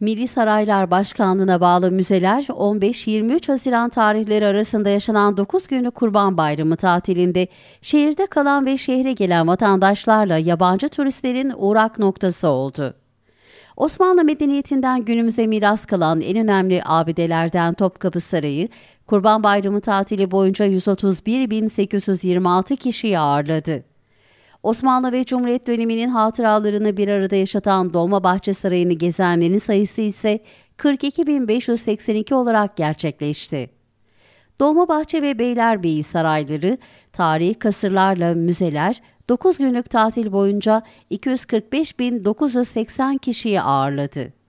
Milli Saraylar Başkanlığı'na bağlı müzeler 15-23 Haziran tarihleri arasında yaşanan 9 günlük Kurban Bayramı tatilinde şehirde kalan ve şehre gelen vatandaşlarla yabancı turistlerin uğrak noktası oldu. Osmanlı medeniyetinden günümüze miras kalan en önemli abidelerden Topkapı Sarayı, Kurban Bayramı tatili boyunca 131.826 kişiyi ağırladı. Osmanlı ve Cumhuriyet döneminin hatıralarını bir arada yaşatan Dolmabahçe Sarayı'nı gezenlerin sayısı ise 42.582 olarak gerçekleşti. Dolmabahçe ve Beylerbeyi sarayları, tarihi kasırlarla müzeler 9 günlük tatil boyunca 245.980 kişiyi ağırladı.